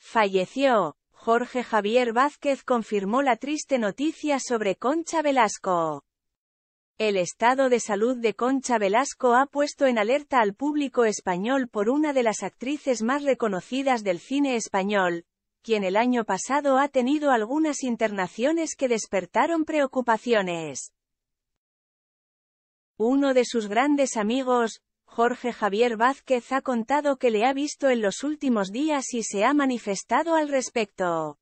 Falleció. Jorge Javier Vázquez confirmó la triste noticia sobre Concha Velasco. El estado de salud de Concha Velasco ha puesto en alerta al público español por una de las actrices más reconocidas del cine español, quien el año pasado ha tenido algunas internaciones que despertaron preocupaciones. Uno de sus grandes amigos, Jorge Javier Vázquez ha contado que le ha visto en los últimos días y se ha manifestado al respecto.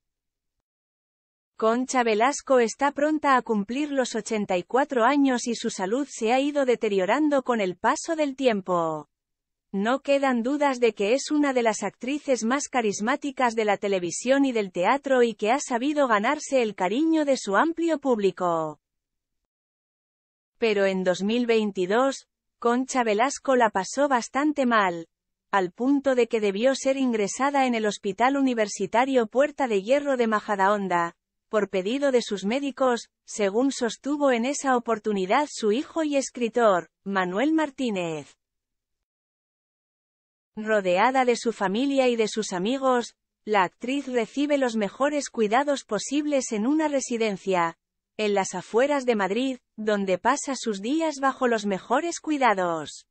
Concha Velasco está pronta a cumplir los 84 años y su salud se ha ido deteriorando con el paso del tiempo. No quedan dudas de que es una de las actrices más carismáticas de la televisión y del teatro y que ha sabido ganarse el cariño de su amplio público. Pero en 2022, Concha Velasco la pasó bastante mal, al punto de que debió ser ingresada en el Hospital Universitario Puerta de Hierro de Majadahonda, por pedido de sus médicos, según sostuvo en esa oportunidad su hijo y escritor, Manuel Martínez. Rodeada de su familia y de sus amigos, la actriz recibe los mejores cuidados posibles en una residencia, en las afueras de Madrid, donde pasa sus días bajo los mejores cuidados.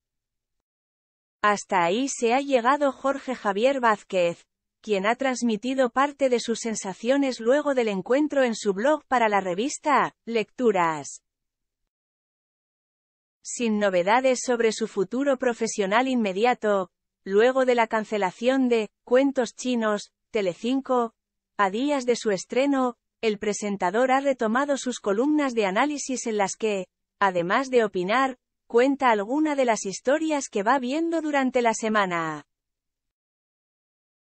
Hasta ahí se ha llegado Jorge Javier Vázquez, quien ha transmitido parte de sus sensaciones luego del encuentro en su blog para la revista Lecturas. Sin novedades sobre su futuro profesional inmediato, luego de la cancelación de Cuentos chinos, Telecinco, a días de su estreno, el presentador ha retomado sus columnas de análisis en las que, además de opinar, cuenta alguna de las historias que va viendo durante la semana.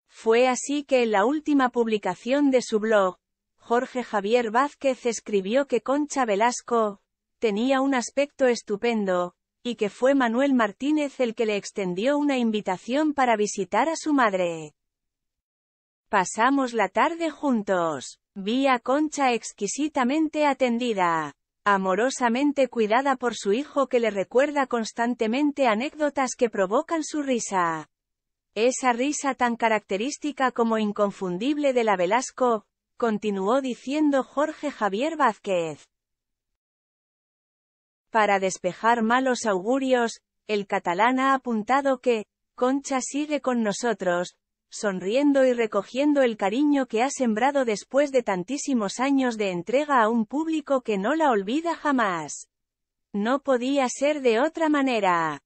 Fue así que en la última publicación de su blog, Jorge Javier Vázquez escribió que Concha Velasco tenía un aspecto estupendo, y que fue Manuel Martínez el que le extendió una invitación para visitar a su madre. Pasamos la tarde juntos. Vi Concha exquisitamente atendida, amorosamente cuidada por su hijo que le recuerda constantemente anécdotas que provocan su risa. Esa risa tan característica como inconfundible de la Velasco, continuó diciendo Jorge Javier Vázquez. Para despejar malos augurios, el catalán ha apuntado que, Concha sigue con nosotros, sonriendo y recogiendo el cariño que ha sembrado después de tantísimos años de entrega a un público que no la olvida jamás. No podía ser de otra manera.